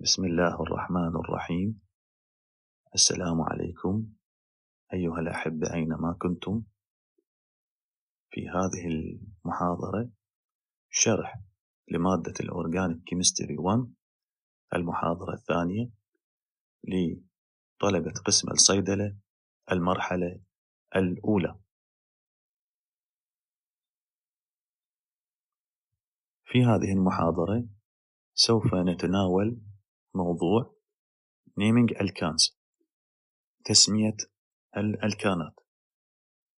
بسم الله الرحمن الرحيم السلام عليكم أيها الأحبة أينما كنتم في هذه المحاضرة شرح لمادة الأورجانيك كيمستري 1 المحاضرة الثانية لطلبة قسم الصيدلة المرحلة الأولى في هذه المحاضرة سوف نتناول موضوع naming الكانز تسمية الألكانات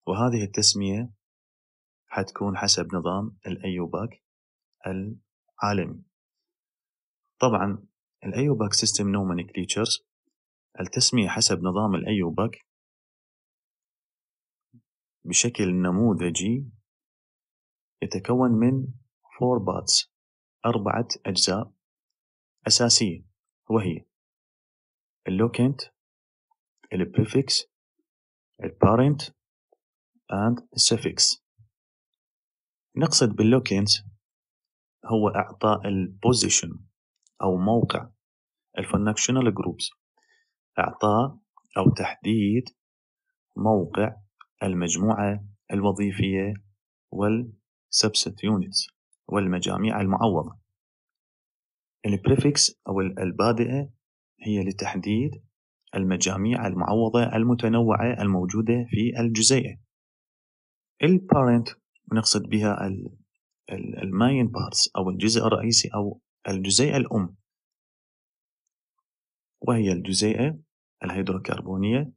وهذه التسمية حتكون حسب نظام الأيوباك العالمي طبعا الأيوباك سيستم نومنكليتشرز التسمية حسب نظام الأيوباك بشكل نموذجي يتكون من فور باتس أربعة أجزاء أساسية وهي اللوكنت البريفكس البارنت and suffix نقصد باللوكنت هو إعطاء البوزيشن أو موقع الفانكشنال جروبس إعطاء أو تحديد موقع المجموعة الوظيفية والسبست يونتس والمجاميع المعوضة البريفكس أو البادئة هي لتحديد المجاميع المعوضة المتنوعة الموجودة في الجزيئة البارنت نقصد بها الماين بارتس أو الجزء الرئيسي أو الجزيئة الأم وهي الجزيئة الهيدروكربونية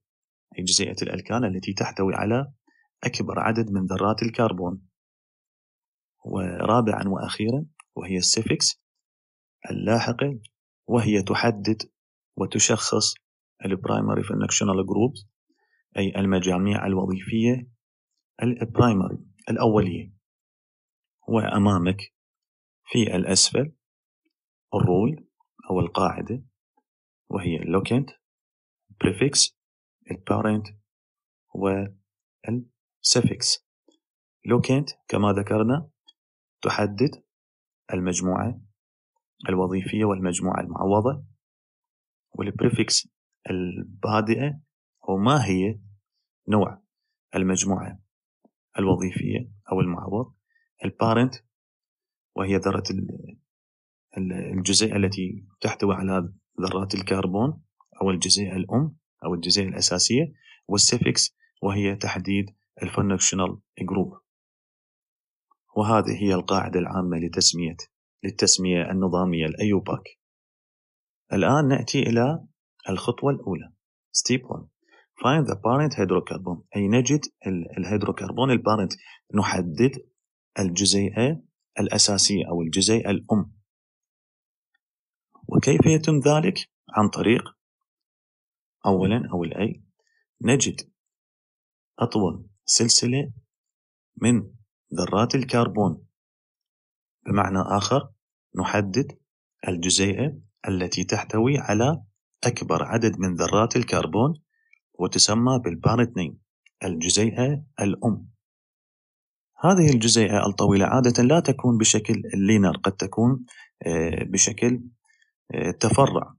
أي جزيئة الألكان التي تحتوي على أكبر عدد من ذرات الكربون ورابعا وأخيرا وهي السيفكس اللاحقه وهي تحدد وتشخص البرايمري فانكشنال جروبز أي المجاميع الوظيفية البرايمري الأولية وأمامك في الأسفل الرول أو القاعدة وهي اللوكنت prefix البارنت والسفكس لوكنت كما ذكرنا تحدد المجموعة الوظيفية والمجموعة المعوضة والبريفكس البادئة وما هي نوع المجموعة الوظيفية أو المعوض البارنت وهي ذرة الجزيئة التي تحتوي على ذرات الكربون أو الجزيئة الأم أو الجزيئة الأساسية والسيفكس وهي تحديد الفنكشنال جروب وهذه هي القاعدة العامة لتسمية للتسمية النظامية الأيوباك الآن نأتي إلى الخطوة الأولى ستيب 1 find the parent hydrocarbon أي نجد الهيدروكربون البارنت نحدد الجزيئة الأساسية أو الجزيئة الأم وكيف يتم ذلك عن طريق أولا أو الأي نجد أطول سلسلة من ذرات الكربون بمعنى آخر نحدد الجزيئة التي تحتوي على أكبر عدد من ذرات الكربون وتسمى بالبارتنين الجزيئة الأم هذه الجزيئة الطويلة عادة لا تكون بشكل لينر قد تكون آه، بشكل آه، تفرع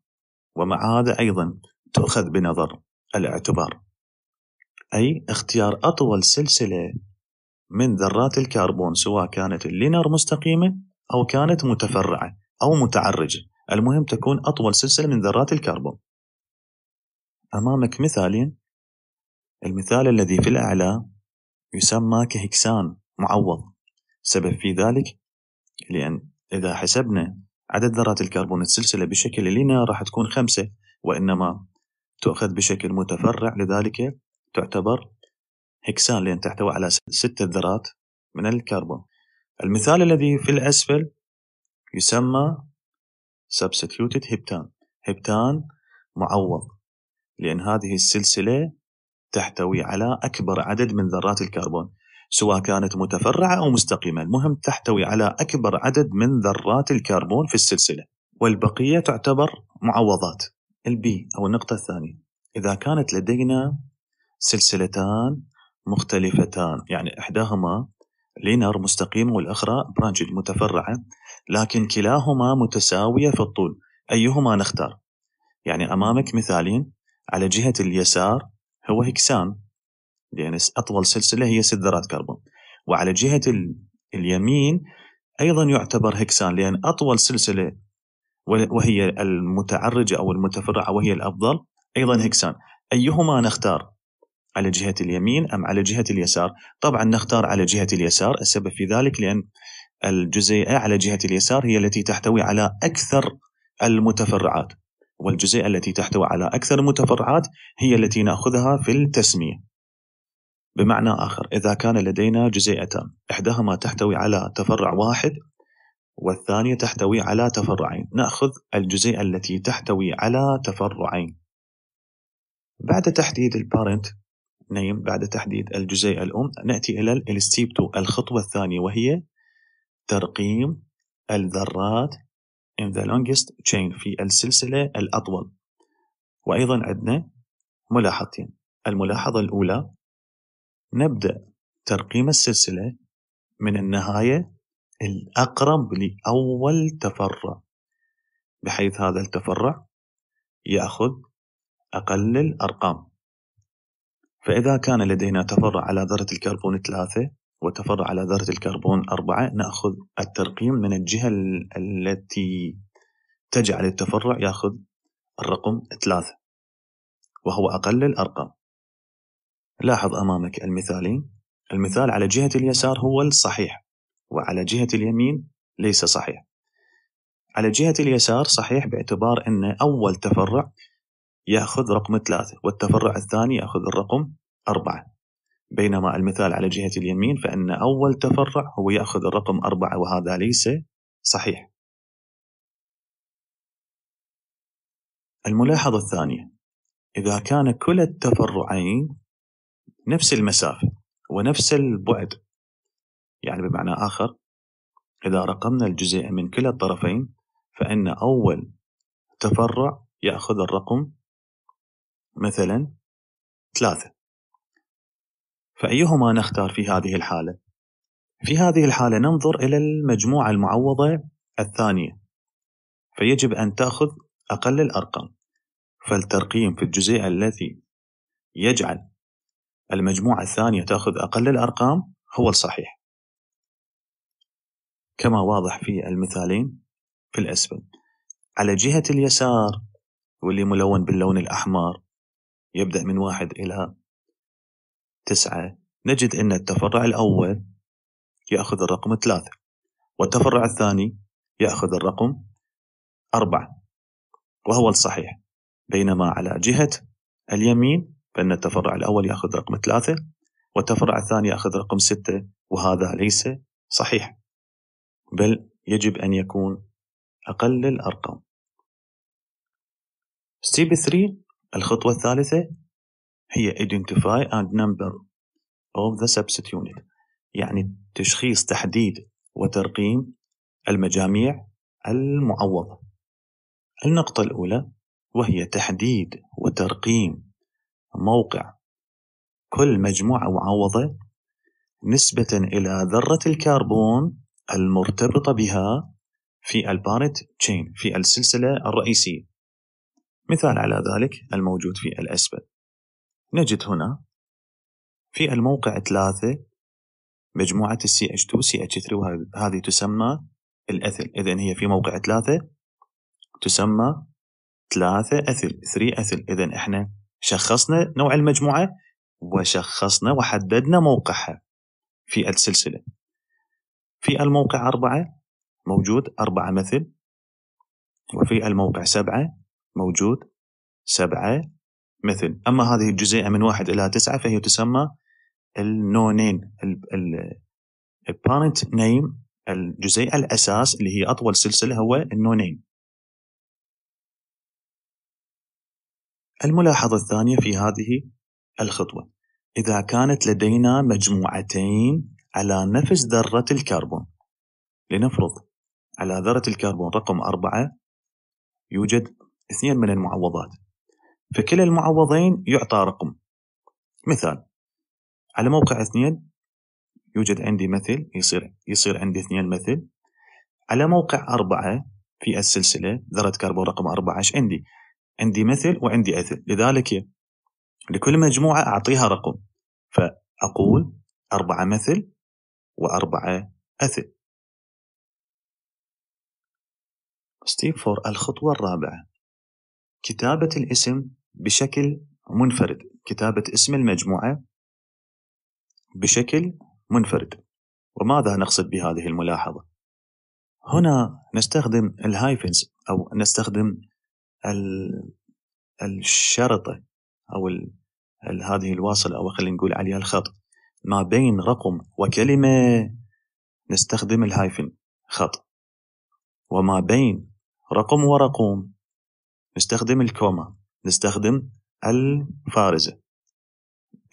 ومع هذا أيضا تؤخذ بنظر الاعتبار أي اختيار أطول سلسلة من ذرات الكربون سواء كانت اللينر مستقيمة أو كانت متفرعة أو متعرجة المهم تكون أطول سلسلة من ذرات الكربون أمامك مثالين المثال الذي في الأعلى يسمى كهكسان معوض سبب في ذلك لأن إذا حسبنا عدد ذرات الكربون السلسلة بشكل لينير راح تكون خمسة وإنما تؤخذ بشكل متفرع لذلك تعتبر هكسان لأن تحتوي على ستة ذرات من الكربون المثال الذي في الأسفل يسمى substituted هبتان هبتان معوض لأن هذه السلسلة تحتوي على أكبر عدد من ذرات الكربون سواء كانت متفرعة أو مستقيمة المهم تحتوي على أكبر عدد من ذرات الكربون في السلسلة والبقية تعتبر معوضات البي أو النقطة الثانية إذا كانت لدينا سلسلتان مختلفتان يعني إحداهما لينر مستقيمة والأخرى برانجد متفرعة لكن كلاهما متساوية في الطول أيهما نختار يعني أمامك مثالين على جهة اليسار هو هكسان يعني لأن أطول سلسلة هي ست ذرات كربون وعلى جهة اليمين أيضا يعتبر هكسان لأن أطول سلسلة وهي المتعرجة أو المتفرعة وهي الأفضل أيضا هكسان أيهما نختار على جهة اليمين أم على جهة اليسار طبعا نختار على جهة اليسار السبب في ذلك لأن الجزيئة على جهة اليسار هي التي تحتوي على أكثر المتفرعات والجزيئة التي تحتوي على أكثر المتفرعات هي التي نأخذها في التسمية بمعنى آخر إذا كان لدينا جزيئتان إحداهما تحتوي على تفرع واحد والثانية تحتوي على تفرعين نأخذ الجزيئة التي تحتوي على تفرعين بعد تحديد البارنت نيم بعد تحديد الجزيء الأم نأتي إلى الستيب 2 الخطوة الثانية وهي ترقيم الذرات in the longest chain في السلسلة الأطول وأيضا عندنا ملاحظتين الملاحظة الأولى نبدأ ترقيم السلسلة من النهاية الأقرب لأول تفرع بحيث هذا التفرع يأخذ أقل الأرقام فإذا كان لدينا تفرع على ذرة الكربون 3 وتفرع على ذرة الكربون 4 نأخذ الترقيم من الجهة التي تجعل التفرع يأخذ الرقم 3 وهو أقل الأرقام لاحظ أمامك المثالين المثال على جهة اليسار هو الصحيح وعلى جهة اليمين ليس صحيح على جهة اليسار صحيح باعتبار أن أول تفرع يأخذ رقم ثلاثة والتفرع الثاني يأخذ الرقم أربعة بينما المثال على جهة اليمين فإن أول تفرع هو يأخذ الرقم أربعة وهذا ليس صحيح الملاحظة الثانية إذا كان كلا التفرعين نفس المسافة ونفس البعد يعني بمعنى آخر إذا رقمنا الجزيء من كلا الطرفين فإن أول تفرع يأخذ الرقم مثلا ثلاثة فأيهما نختار في هذه الحالة؟ في هذه الحالة ننظر إلى المجموعة المعوضة الثانية فيجب أن تأخذ أقل الأرقام فالترقيم في الجزيئة التي يجعل المجموعة الثانية تأخذ أقل الأرقام هو الصحيح كما واضح في المثالين في الأسفل على جهة اليسار واللي ملون باللون الأحمر يبدأ من واحد إلى تسعة نجد أن التفرع الأول يأخذ الرقم ثلاثة والتفرع الثاني يأخذ الرقم أربعة وهو الصحيح بينما على جهة اليمين فإن التفرع الأول يأخذ رقم ثلاثة والتفرع الثاني يأخذ رقم ستة وهذا ليس صحيح بل يجب أن يكون أقل الأرقام ستيب 3 الخطوة الثالثة هي identify and number of the subset unit يعني تشخيص تحديد وترقيم المجاميع المعوضة النقطة الأولى وهي تحديد وترقيم موقع كل مجموعة معوضة نسبة إلى ذرة الكربون المرتبطة بها في البارت تشين في السلسلة الرئيسية مثال على ذلك الموجود في الأسفل نجد هنا في الموقع ثلاثة مجموعة ال CH2 CH3 وهذه تسمى الأثل إذا هي في موقع ثلاثة تسمى ثلاثة أثل 3 أثل إذا إحنا شخصنا نوع المجموعة وشخصنا وحددنا موقعها في السلسلة في الموقع أربعة موجود أربعة مثل وفي الموقع سبعة موجود سبعة مثل أما هذه الجزيئة من واحد إلى تسعة فهي تسمى النونين البارنت نيم الجزيئة الأساس اللي هي أطول سلسلة هو النونين الملاحظة الثانية في هذه الخطوة إذا كانت لدينا مجموعتين على نفس ذرة الكربون لنفرض على ذرة الكربون رقم أربعة يوجد اثنين من المعوضات فكلا المعوضين يعطى رقم مثال على موقع اثنين يوجد عندي مثل يصير يصير عندي اثنين مثل على موقع أربعة في السلسلة ذرة كربون رقم أربعة إيش عندي عندي مثل وعندي أثل لذلك لكل مجموعة أعطيها رقم فأقول أربعة مثل وأربعة أثل ستيب فور الخطوة الرابعة كتابة الاسم بشكل منفرد كتابة اسم المجموعة بشكل منفرد وماذا نقصد بهذه الملاحظة؟ هنا نستخدم الهايفنز أو نستخدم الشرطة أو هذه الواصلة أو خلينا نقول عليها الخط ما بين رقم وكلمة نستخدم الهايفن خط وما بين رقم ورقم نستخدم الكوما نستخدم الفارزة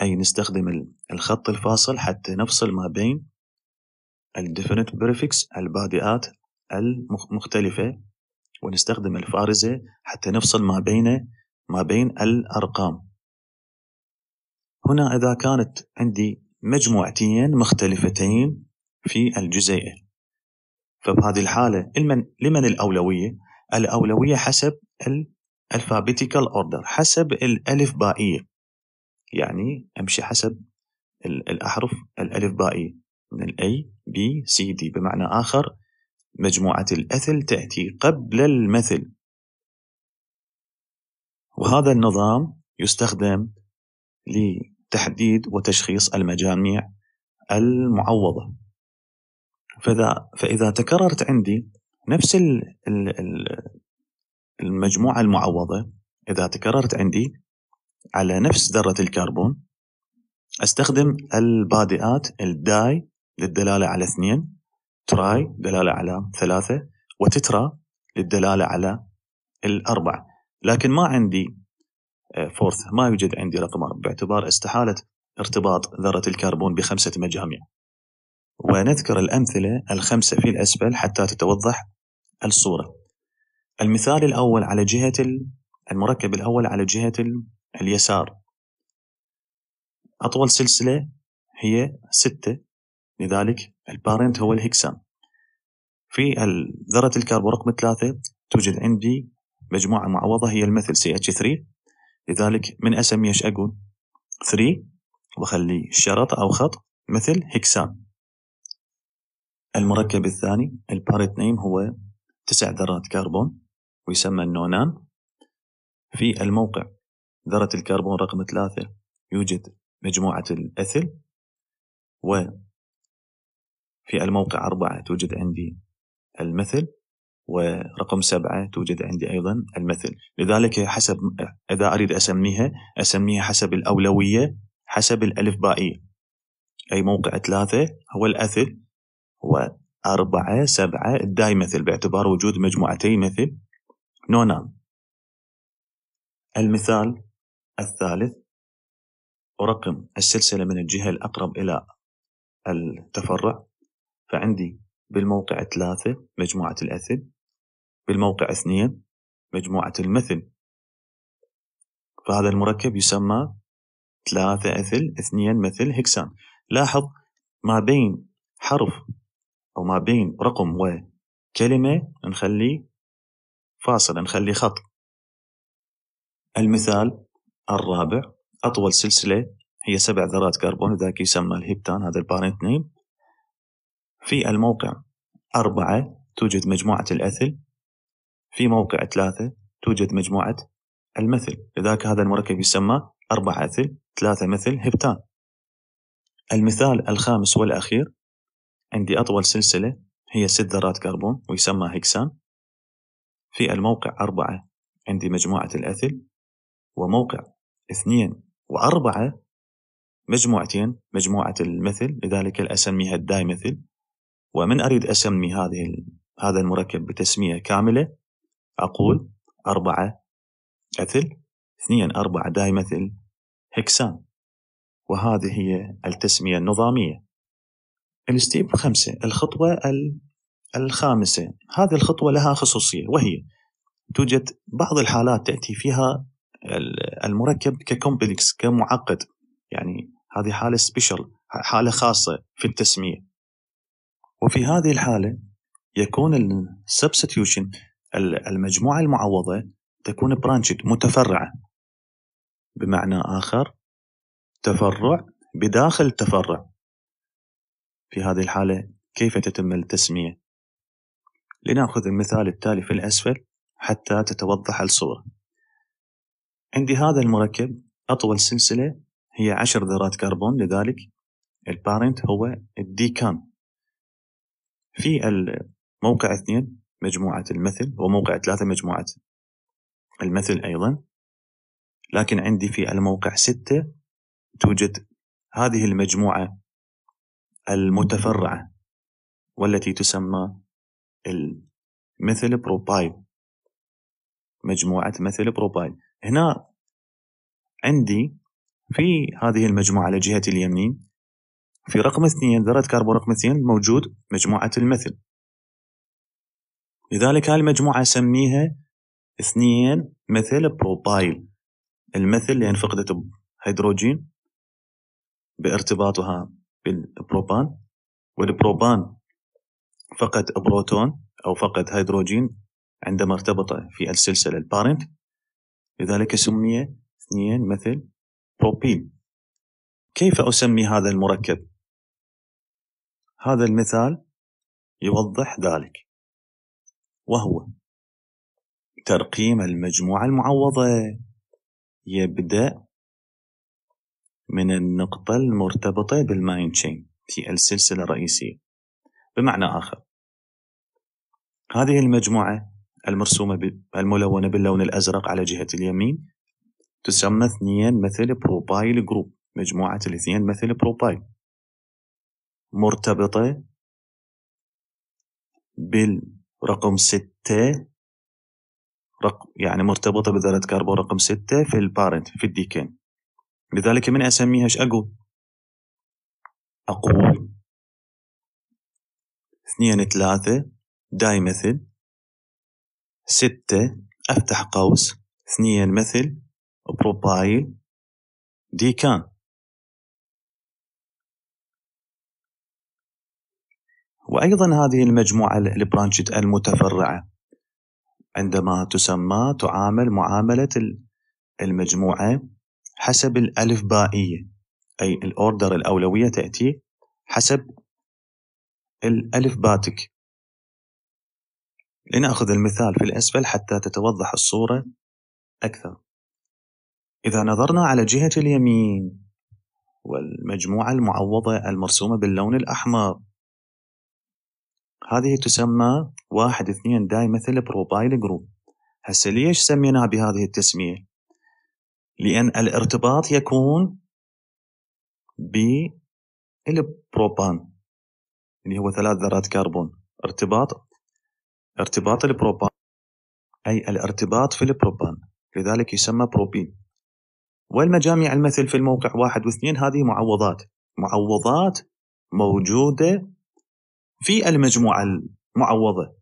أي نستخدم الخط الفاصل حتى نفصل ما بين الديفينيت بريفكس البادئات المختلفة ونستخدم الفارزة حتى نفصل ما بين ما بين الأرقام هنا إذا كانت عندي مجموعتين مختلفتين في الجزيئة فبهذه الحالة لمن الأولوية؟ الأولوية حسب الالفابيتيكال اوردر حسب الالفبائيه يعني امشي حسب الاحرف الالفبائيه من الاي بي سي دي بمعنى اخر مجموعه الاثل تاتي قبل المثل وهذا النظام يستخدم لتحديد وتشخيص المجاميع المعوضه فإذا, فإذا تكررت عندي نفس المجموعة المعوضة إذا تكررت عندي على نفس ذرة الكربون أستخدم البادئات الداي للدلالة على اثنين تراي دلالة على ثلاثة وتترا للدلالة على الأربع لكن ما عندي فورث آه، ما يوجد عندي رقم أربع باعتبار استحالة ارتباط ذرة الكربون بخمسة مجاميع ونذكر الأمثلة الخمسة في الأسفل حتى تتوضح الصورة المثال الأول على جهة المركب الأول على جهة اليسار أطول سلسلة هي ستة لذلك البارنت هو الهكسام في ذرة الكربون رقم ثلاثة توجد عندي مجموعة معوضة هي المثل CH3 لذلك من أسمي إيش أقول 3 وخلي شرط أو خط مثل هكسان المركب الثاني البارنت نيم هو تسع ذرات كربون ويسمى النونان في الموقع ذرة الكربون رقم ثلاثة يوجد مجموعة الأثل و في الموقع أربعة توجد عندي المثل ورقم سبعة توجد عندي أيضا المثل لذلك حسب إذا أريد أسميها أسميها حسب الأولوية حسب الألفبائية أي موقع ثلاثة هو الأثل وأربعة سبعة الدايمثل باعتبار وجود مجموعتي مثل نونان المثال الثالث أرقم السلسلة من الجهة الأقرب إلى التفرع فعندي بالموقع ثلاثة مجموعة الأثل بالموقع اثنين مجموعة المثل فهذا المركب يسمى ثلاثة أثل اثنين مثل هكسان لاحظ ما بين حرف أو ما بين رقم وكلمة نخليه فاصل نخلي خط المثال الرابع أطول سلسلة هي سبع ذرات كربون ذاك يسمى الهبتان هذا البارنت نيم في الموقع أربعة توجد مجموعة الأثل في موقع ثلاثة توجد مجموعة المثل لذلك هذا المركب يسمى أربعة أثل ثلاثة مثل هبتان المثال الخامس والأخير عندي أطول سلسلة هي ست ذرات كربون ويسمى هكسان في الموقع أربعة عندي مجموعة الأثل وموقع اثنين وأربعة مجموعتين مجموعة المثل لذلك أسميها الدايمثل ومن أريد أسمي هذه هذا المركب بتسمية كاملة أقول أربعة أثل اثنين أربعة دايمثل هكسان وهذه هي التسمية النظامية الستيب خمسة الخطوة الخامسة هذه الخطوة لها خصوصية وهي توجد بعض الحالات تأتي فيها المركب ككومبلكس كمعقد يعني هذه حالة سبيشال حالة خاصة في التسمية وفي هذه الحالة يكون السبستيوشن المجموعة المعوضة تكون برانشد متفرعة بمعنى آخر تفرع بداخل تفرع في هذه الحالة كيف تتم التسمية لنأخذ المثال التالي في الأسفل حتى تتوضح الصورة عندي هذا المركب أطول سلسلة هي عشر ذرات كربون لذلك البارنت هو الديكان في الموقع اثنين مجموعة المثل وموقع ثلاثة مجموعة المثل أيضا لكن عندي في الموقع ستة توجد هذه المجموعة المتفرعة والتي تسمى الميثيل بروبايل مجموعة مثل بروبايل هنا عندي في هذه المجموعة على جهة اليمين في رقم اثنين ذرة كربون رقم اثنين موجود مجموعة المثل لذلك هاي المجموعة أسميها اثنين مثل بروبايل المثل لأن فقدت هيدروجين بارتباطها بالبروبان والبروبان فقد بروتون أو فقد هيدروجين عندما ارتبط في السلسلة البارنت لذلك سمي اثنين مثل بروبين كيف أسمي هذا المركب؟ هذا المثال يوضح ذلك وهو ترقيم المجموعة المعوضة يبدأ من النقطة المرتبطة بالماين تشين في السلسلة الرئيسية بمعنى آخر هذه المجموعة المرسومة الملونة باللون الأزرق على جهة اليمين تسمى اثنين مثل بروبايل جروب مجموعة الاثنين مثل بروبايل مرتبطة بالرقم ستة يعني مرتبطة بذرة كربون رقم ستة في البارنت في الديكين لذلك من أسميها ايش أقول؟ أقول اثنين ثلاثة داي مثل ستة افتح قوس اثنين مثل بروبايل ديكان وأيضا هذه المجموعة البرانشيت المتفرعة عندما تسمى تعامل معاملة المجموعة حسب الألف بائية أي الأوردر الأولوية تأتي حسب الألف باتك لنأخذ المثال في الأسفل حتى تتوضح الصورة أكثر إذا نظرنا على جهة اليمين والمجموعة المعوضة المرسومة باللون الأحمر هذه تسمى واحد اثنين داي مثل بروبايل جروب هسه ليش سميناها بهذه التسمية؟ لأن الارتباط يكون بالبروبان اللي هو ثلاث ذرات كربون ارتباط ارتباط البروبان أي الارتباط في البروبان لذلك يسمى بروبين والمجاميع المثل في الموقع واحد واثنين هذه معوضات معوضات موجودة في المجموعة المعوضة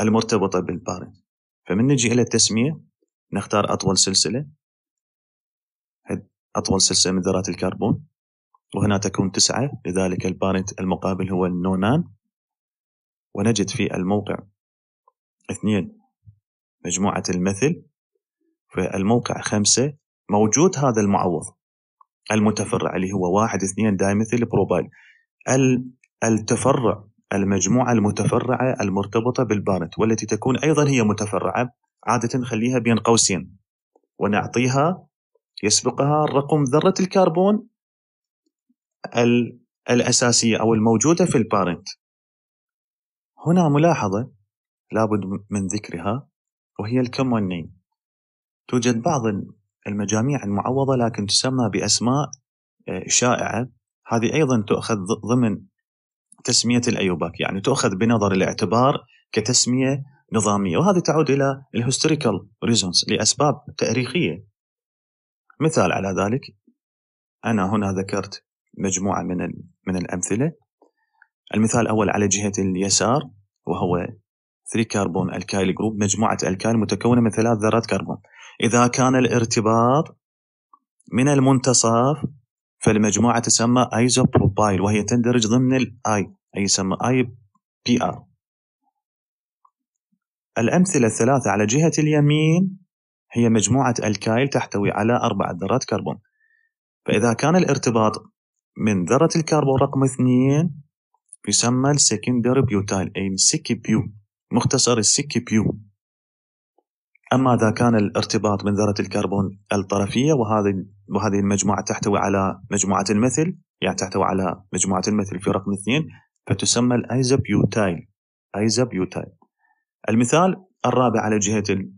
المرتبطة بالبارنت فمن نجي إلى التسمية نختار أطول سلسلة أطول سلسلة من ذرات الكربون وهنا تكون تسعة لذلك البارنت المقابل هو النونان ونجد في الموقع اثنين مجموعة المثل في الموقع خمسة موجود هذا المعوض المتفرع اللي هو واحد اثنين دايمثل بروبايل التفرع المجموعة المتفرعة المرتبطة بالبارنت والتي تكون أيضا هي متفرعة عادة نخليها بين قوسين ونعطيها يسبقها رقم ذرة الكربون الأساسية أو الموجودة في البارنت هنا ملاحظة لابد من ذكرها وهي الكومون نيم توجد بعض المجاميع المعوضة لكن تسمى بأسماء آه، شائعة هذه أيضا تؤخذ ضمن تسمية الأيوباك يعني تؤخذ بنظر الاعتبار كتسمية نظامية وهذه تعود إلى الهستوريكال ريزونز لأسباب تاريخية مثال على ذلك أنا هنا ذكرت مجموعة من من الأمثلة المثال الأول على جهة اليسار وهو 3 كربون الكايل جروب مجموعة الكايل متكونة من ثلاث ذرات كربون إذا كان الارتباط من المنتصف فالمجموعة تسمى ايزوبروبايل وهي تندرج ضمن الاي أي يسمى اي بي ار الأمثلة الثلاثة على جهة اليمين هي مجموعة الكايل تحتوي على أربع ذرات كربون فإذا كان الارتباط من ذرة الكربون رقم اثنين يسمى السكندري بيوتايل أي السكي بيو مختصر السكي بيو أما إذا كان الارتباط من ذرة الكربون الطرفية وهذه وهذه المجموعة تحتوي على مجموعة المثل يعني تحتوي على مجموعة المثل في رقم اثنين فتسمى الأيزابيوتايل أيزابيوتايل المثال الرابع على جهة ال...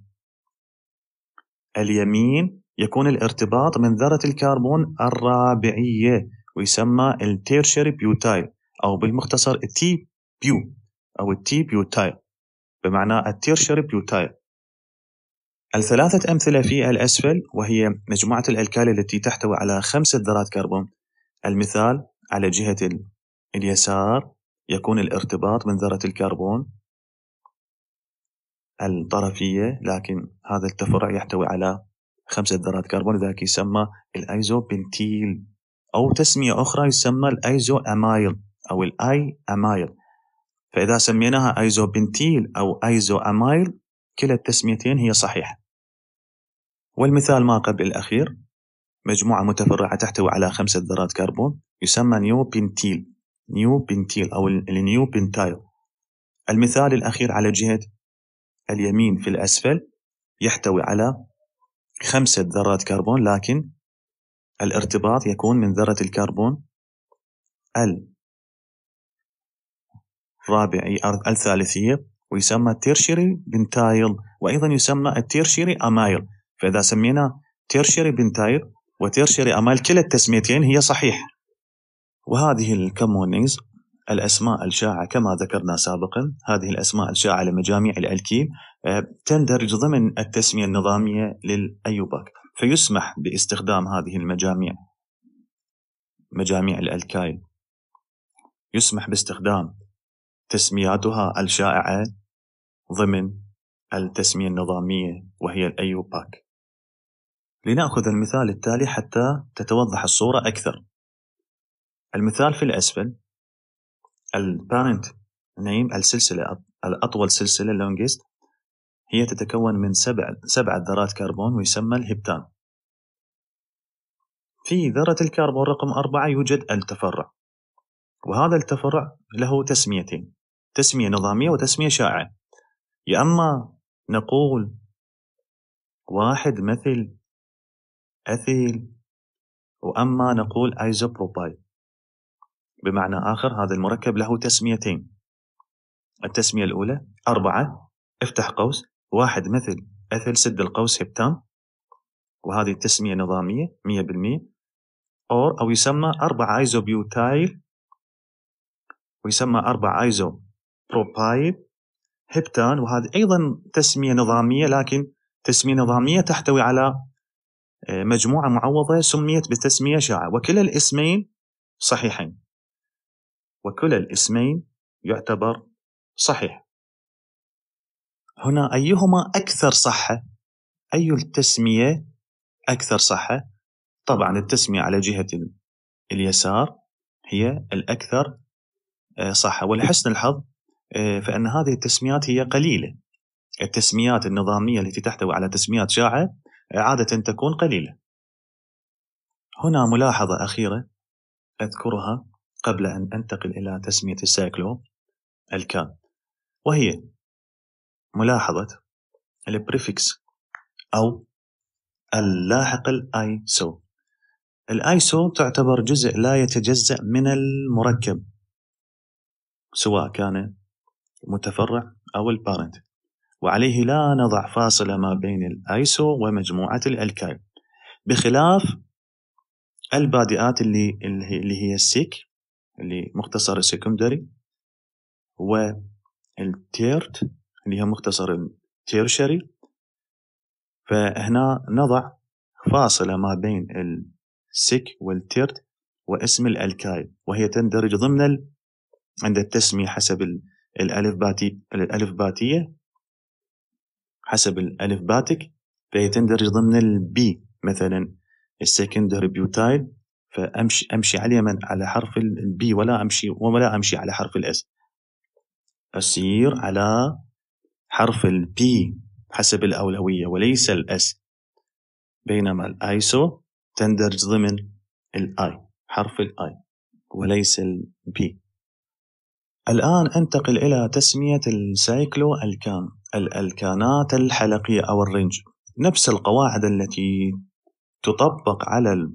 اليمين يكون الارتباط من ذرة الكربون الرابعية ويسمى التيرشيري بيوتايل أو بالمختصر التي بيو أو التي بيوتايل بمعنى التيرشيري بيوتايل الثلاثة أمثلة في الأسفل وهي مجموعة الألكال التي تحتوي على خمسة ذرات كربون المثال على جهة اليسار يكون الارتباط من ذرة الكربون الطرفية لكن هذا التفرع يحتوي على خمسة ذرات كربون لذلك يسمى الأيزوبنتيل أو تسمية أخرى يسمى الأيزو أمايل أو الأي أمايل فإذا سميناها أيزو بنتيل أو أيزو أمايل كلا التسميتين هي صحيحة والمثال ما قبل الأخير مجموعة متفرعة تحتوي على خمسة ذرات كربون يسمى نيو بنتيل نيو بنتيل أو النيو بنتايل المثال الأخير على جهة اليمين في الأسفل يحتوي على خمسة ذرات كربون لكن الارتباط يكون من ذرة الكربون ال رابعي الثالثية ويسمى تيرشيري بنتايل وأيضا يسمى التيرشيري أمايل فإذا سمينا تيرشيري بنتايل وتيرشيري أمايل كلا التسميتين هي صحيح وهذه الكمونيز الأسماء الشائعة كما ذكرنا سابقا هذه الأسماء الشائعة لمجاميع الألكين آه، تندرج ضمن التسمية النظامية للأيوباك فيسمح باستخدام هذه المجاميع مجاميع الألكايل يسمح باستخدام تسمياتها الشائعة ضمن التسمية النظامية وهي الأيوباك لنأخذ المثال التالي حتى تتوضح الصورة أكثر المثال في الأسفل البارنت نيم السلسلة الأطول سلسلة longest هي تتكون من سبع, سبع ذرات كربون ويسمى الهبتان في ذرة الكربون رقم أربعة يوجد التفرع وهذا التفرع له تسميتين تسمية نظامية وتسمية شائعة يا أما نقول واحد مثل أثيل وأما نقول ايزوبروبايل بمعنى آخر هذا المركب له تسميتين التسمية الأولى أربعة افتح قوس واحد مثل أثل سد القوس هبتان وهذه تسمية نظامية 100% أور أو يسمى 4 أيزوبيوتايل ويسمى 4 أيزو بروبايل هبتان وهذه أيضا تسمية نظامية لكن تسمية نظامية تحتوي على آه، مجموعة معوضة سميت بتسمية شائعة وكلا الاسمين صحيحين وكلا الاسمين يعتبر صحيح هنا أيهما أكثر صحة؟ أي التسمية أكثر صحة؟ طبعا التسمية على جهة اليسار هي الأكثر آه، صحة ولحسن الحظ آه، فإن هذه التسميات هي قليلة التسميات النظامية التي تحتوي على تسميات شائعة آه، عادة تكون قليلة هنا ملاحظة أخيرة أذكرها قبل أن أنتقل إلى تسمية السايكلو الكاب وهي ملاحظة البريفكس أو اللاحق الآيسو الآيسو تعتبر جزء لا يتجزأ من المركب سواء كان متفرع أو البارنت وعليه لا نضع فاصلة ما بين الآيسو ومجموعة الألكايل بخلاف البادئات اللي اللي هي السيك اللي مختصر السكندري والتيرت اللي هي مختصر تيرشري فهنا نضع فاصلة ما بين السك والتيرت واسم الألكايل وهي تندرج ضمن ال... عند التسمية حسب الألف, باتي الألف باتية حسب الألف باتك فهي تندرج ضمن البي مثلا السكندري بيوتايل فامشي امشي على اليمن على حرف البي ولا امشي ولا امشي على حرف الاس اسير على حرف البي حسب الأولوية وليس الأس بينما الآيسو تندرج ضمن الآي حرف الآي وليس البي الآن أنتقل إلى تسمية السايكلو ألكان الألكانات الحلقية أو الرنج نفس القواعد التي تطبق على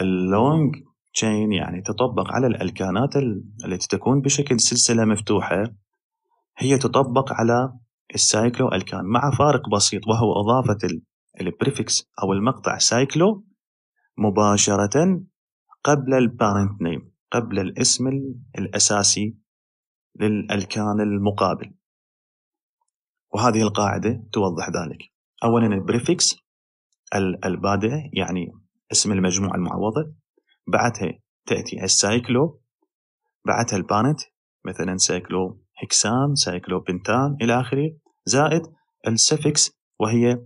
اللونج تشين يعني تطبق على الألكانات التي تكون بشكل سلسلة مفتوحة هي تطبق على السايكلو الكان مع فارق بسيط وهو اضافه البريفكس او المقطع سايكلو مباشره قبل البارنت نيم قبل الاسم الاساسي للالكان المقابل وهذه القاعده توضح ذلك اولا البريفكس البادئه يعني اسم المجموعه المعوضه بعدها تاتي السايكلو بعدها البانت مثلا سايكلو هكسان سايكلوبنتان إلى آخره زائد السفكس وهي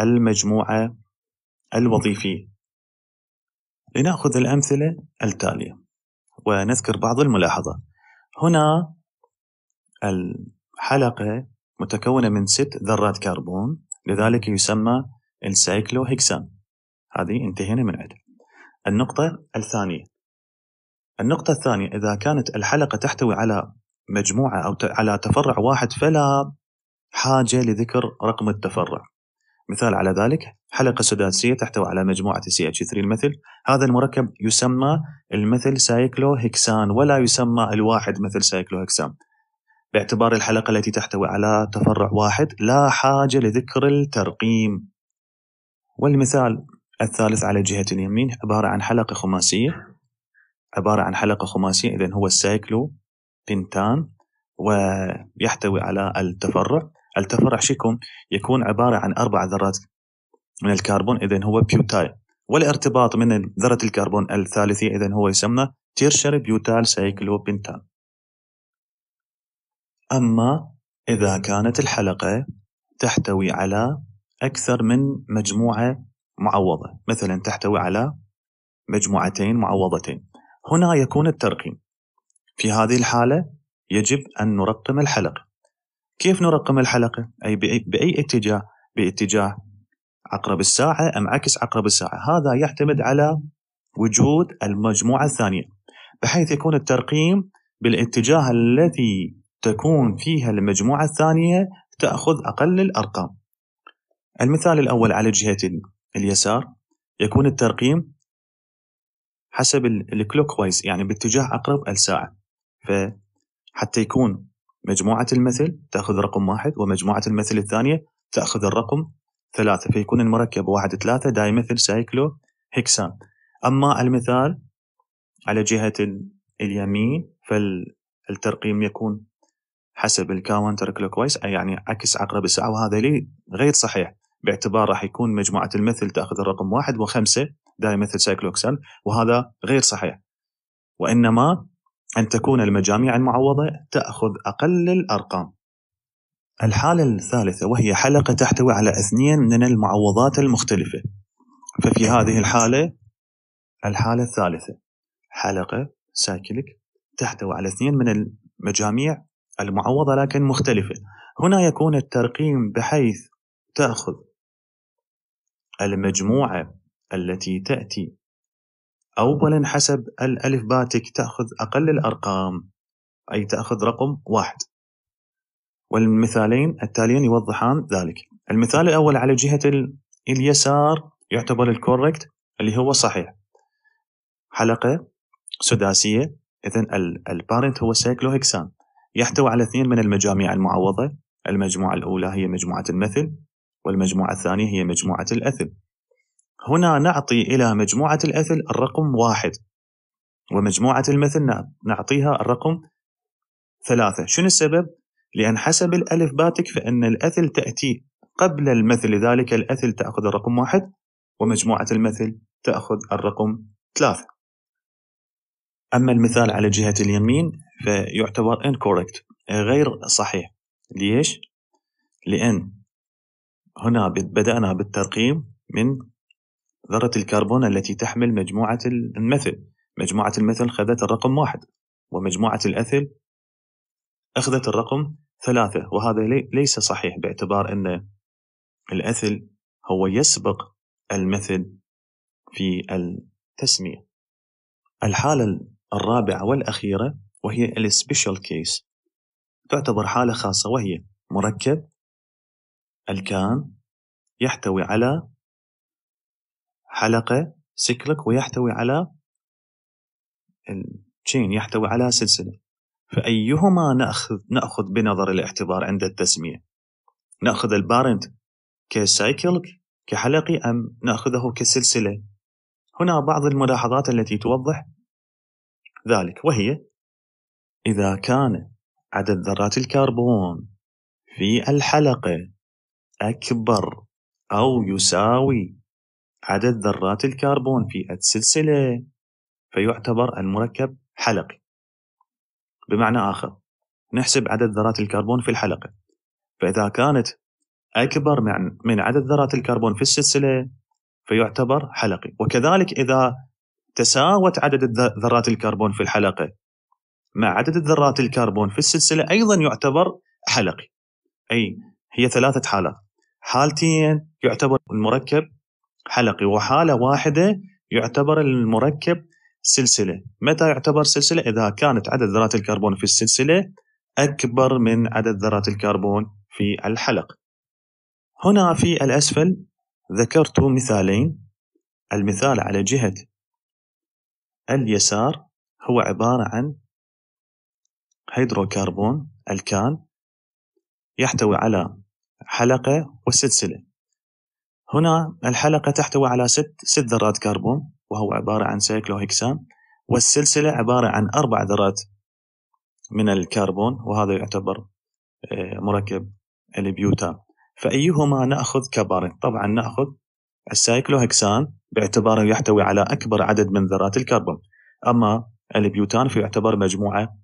المجموعة الوظيفية لنأخذ الأمثلة التالية ونذكر بعض الملاحظة هنا الحلقة متكونة من ست ذرات كربون لذلك يسمى السايكلوهكسان هذه انتهينا من عندها النقطة الثانية النقطة الثانية إذا كانت الحلقة تحتوي على مجموعة أو على تفرع واحد فلا حاجة لذكر رقم التفرع مثال على ذلك حلقة سداسية تحتوي على مجموعة CH3 المثل هذا المركب يسمى المثل سايكلوهكسان ولا يسمى الواحد مثل سايكلوهكسان باعتبار الحلقة التي تحتوي على تفرع واحد لا حاجة لذكر الترقيم والمثال الثالث على جهة اليمين عبارة عن حلقة خماسية عبارة عن حلقة خماسية إذا هو السايكلو بنتان ويحتوي على التفرع التفرع شكون يكون عبارة عن أربع ذرات من الكربون إذا هو بيوتايل والارتباط من ذرة الكربون الثالثي إذا هو يسمى تيرشري بيوتال بنتان أما إذا كانت الحلقة تحتوي على أكثر من مجموعة معوضة مثلا تحتوي على مجموعتين معوضتين هنا يكون الترقيم في هذه الحالة يجب أن نرقم الحلقة كيف نرقم الحلقة؟ أي بأي اتجاه؟ باتجاه عقرب الساعة أم عكس عقرب الساعة هذا يعتمد على وجود المجموعة الثانية بحيث يكون الترقيم بالاتجاه الذي تكون فيها المجموعة الثانية تأخذ أقل الأرقام المثال الأول على جهة اليسار يكون الترقيم حسب الكلوك وايز يعني باتجاه أقرب الساعة فحتى يكون مجموعة المثل تأخذ رقم واحد ومجموعة المثل الثانية تأخذ الرقم ثلاثة فيكون المركب واحد ثلاثة دا مثل سايكلو هكسان أما المثال على جهة اليمين فالترقيم يكون حسب الكاونتر كلوكويس وايز يعني عكس عقرب الساعة وهذا لي غير صحيح باعتبار راح يكون مجموعة المثل تأخذ الرقم واحد وخمسة دا سايكلو سايكلوكسان وهذا غير صحيح وإنما أن تكون المجاميع المعوضة تأخذ أقل الأرقام. الحالة الثالثة وهي حلقة تحتوي على اثنين من المعوضات المختلفة. ففي هذه الحالة الحالة الثالثة حلقة سايكليك تحتوي على اثنين من المجاميع المعوضة لكن مختلفة. هنا يكون الترقيم بحيث تأخذ المجموعة التي تأتي أولا حسب الألف باتك تأخذ أقل الأرقام أي تأخذ رقم واحد والمثالين التاليين يوضحان ذلك المثال الأول على جهة اليسار يعتبر الكوركت اللي هو صحيح حلقة سداسية إذا البارنت هو سيكلوهكسان يحتوي على اثنين من المجاميع المعوضة المجموعة الأولى هي مجموعة المثل والمجموعة الثانية هي مجموعة الأثل هنا نعطي إلى مجموعة الأثل الرقم واحد ومجموعة المثل نعطيها الرقم ثلاثة شنو السبب؟ لأن حسب الألف باتك فإن الأثل تأتي قبل المثل لذلك الأثل تأخذ الرقم واحد ومجموعة المثل تأخذ الرقم ثلاثة أما المثال على جهة اليمين فيعتبر incorrect غير صحيح ليش؟ لأن هنا بدأنا بالترقيم من ذرة الكربون التي تحمل مجموعة المثل مجموعة المثل خذت الرقم واحد ومجموعة الأثل أخذت الرقم ثلاثة وهذا ليس صحيح باعتبار أن الأثل هو يسبق المثل في التسمية الحالة الرابعة والأخيرة وهي السبيشال كيس تعتبر حالة خاصة وهي مركب الكان يحتوي على حلقة سيكليك ويحتوي على التشين يحتوي على سلسلة فأيهما نأخذ نأخذ بنظر الاعتبار عند التسمية نأخذ البارنت كسايكلك كحلقي أم نأخذه كسلسلة هنا بعض الملاحظات التي توضح ذلك وهي إذا كان عدد ذرات الكربون في الحلقة أكبر أو يساوي عدد ذرات الكربون في السلسلة فيعتبر المركب حلقي بمعنى آخر نحسب عدد ذرات الكربون في الحلقة فإذا كانت أكبر من عدد ذرات الكربون في السلسلة فيعتبر حلقي وكذلك إذا تساوت عدد ذرات الكربون في الحلقة مع عدد ذرات الكربون في السلسلة أيضا يعتبر حلقي أي هي ثلاثة حالات حالتين يعتبر المركب حلقي وحالة واحدة يعتبر المركب سلسلة متى يعتبر سلسلة إذا كانت عدد ذرات الكربون في السلسلة أكبر من عدد ذرات الكربون في الحلق هنا في الأسفل ذكرت مثالين المثال على جهة اليسار هو عبارة عن هيدروكربون الكان يحتوي على حلقة وسلسلة هنا الحلقة تحتوي على ست, ست ذرات كربون وهو عبارة عن سيكلوهكسان والسلسلة عبارة عن أربع ذرات من الكربون وهذا يعتبر آه، مركب البيوتا فأيهما نأخذ كبارين طبعا نأخذ السايكلوهكسان باعتباره يحتوي على أكبر عدد من ذرات الكربون أما البيوتان فيعتبر مجموعة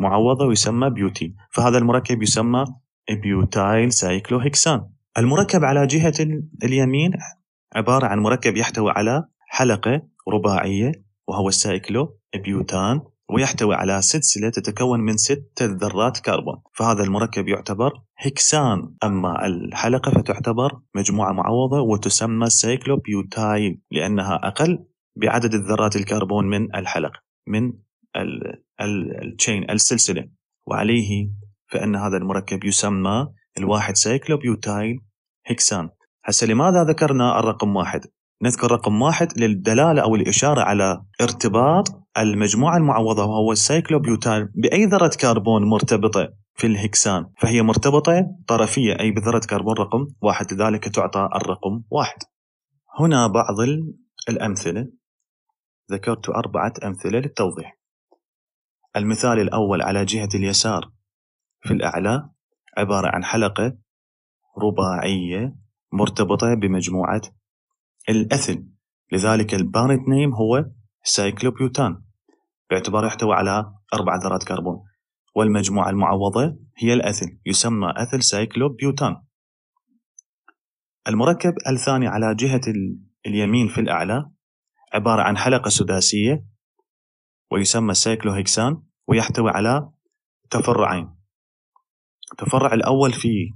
معوضة ويسمى بيوتين فهذا المركب يسمى بيوتايل سايكلوهكسان المركب على جهة اليمين عبارة عن مركب يحتوي على حلقة رباعية وهو السايكلو بيوتان ويحتوي على سلسلة تتكون من ستة ذرات كربون فهذا المركب يعتبر هكسان أما الحلقة فتعتبر مجموعة معوضة وتسمى بيوتايل لأنها أقل بعدد الذرات الكربون من الحلقة من التشين السلسلة وعليه فإن هذا المركب يسمى الواحد سايكلوبيوتايل هكسان هسه لماذا ذكرنا الرقم واحد نذكر رقم واحد للدلالة أو الإشارة على ارتباط المجموعة المعوضة وهو السيكلوبيوتان بأي ذرة كربون مرتبطة في الهكسان فهي مرتبطة طرفية أي بذرة كربون رقم واحد لذلك تعطى الرقم واحد هنا بعض الأمثلة ذكرت أربعة أمثلة للتوضيح المثال الأول على جهة اليسار في الأعلى عبارة عن حلقة رباعية مرتبطة بمجموعة الأثل لذلك البانت نيم هو سايكلوبيوتان باعتباره يحتوي على أربع ذرات كربون والمجموعة المعوضة هي الأثل يسمى أثل سايكلوبيوتان المركب الثاني على جهة اليمين في الأعلى عبارة عن حلقة سداسية ويسمى سايكلوهكسان ويحتوي على تفرعين التفرع الأول في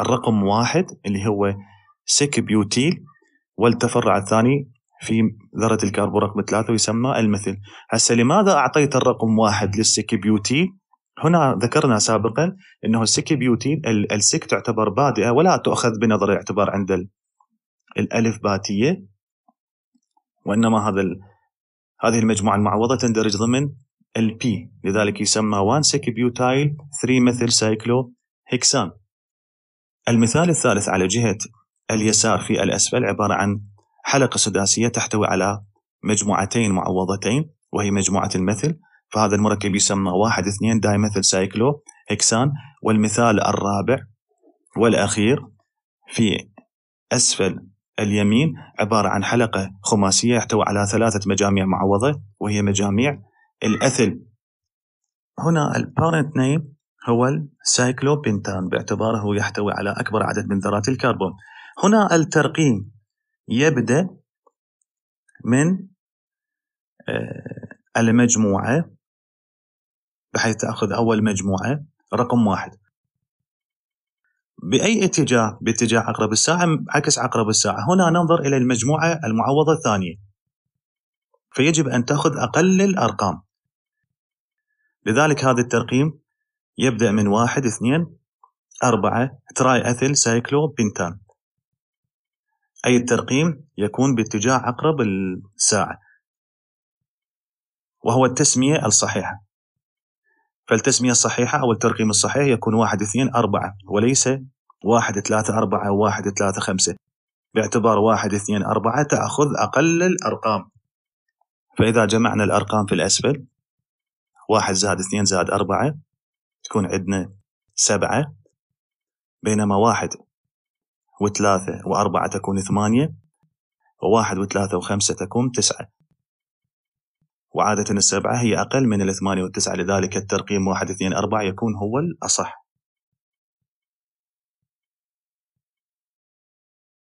الرقم واحد اللي هو سيك بيوتيل والتفرع الثاني في ذرة الكربون رقم ثلاثة ويسمى المثل هسه لماذا أعطيت الرقم واحد للسيك بيوتيل هنا ذكرنا سابقا أنه السيك بيوتيل السيك تعتبر بادئة ولا تؤخذ بنظر الاعتبار عند الألف باتية وإنما هذا هذه المجموعة المعوضة تندرج ضمن البي لذلك يسمى 1 سيك بيوتيل 3 مثل سايكلو هكسان المثال الثالث على جهة اليسار في الأسفل عبارة عن حلقة سداسية تحتوي على مجموعتين معوضتين وهي مجموعة المثل فهذا المركب يسمى واحد اثنين دايمثل سايكلو هكسان والمثال الرابع والأخير في أسفل اليمين عبارة عن حلقة خماسية يحتوي على ثلاثة مجاميع معوضة وهي مجاميع الأثل هنا البارنت نيم هو السايكلوبنتان باعتباره يحتوي على أكبر عدد من ذرات الكربون هنا الترقيم يبدأ من آه، المجموعة بحيث تأخذ أول مجموعة رقم واحد بأي اتجاه باتجاه عقرب الساعة عكس عقرب الساعة هنا ننظر إلى المجموعة المعوضة الثانية فيجب أن تأخذ أقل الأرقام لذلك هذا الترقيم يبدأ من واحد اثنين أربعة تراي أثيل سايكلو بنتان أي الترقيم يكون باتجاه عقرب الساعة وهو التسمية الصحيحة فالتسمية الصحيحة أو الترقيم الصحيح يكون واحد اثنين أربعة وليس واحد ثلاثة أربعة واحد ثلاثة خمسة باعتبار واحد اثنين أربعة تأخذ أقل الأرقام فإذا جمعنا الأرقام في الأسفل واحد زاد اثنين زاد أربعة تكون عندنا سبعة بينما واحد وثلاثة وأربعة تكون ثمانية وواحد وثلاثة وخمسة تكون تسعة وعادة السبعة هي أقل من الثمانية والتسعة لذلك الترقيم واحد اثنين أربعة يكون هو الأصح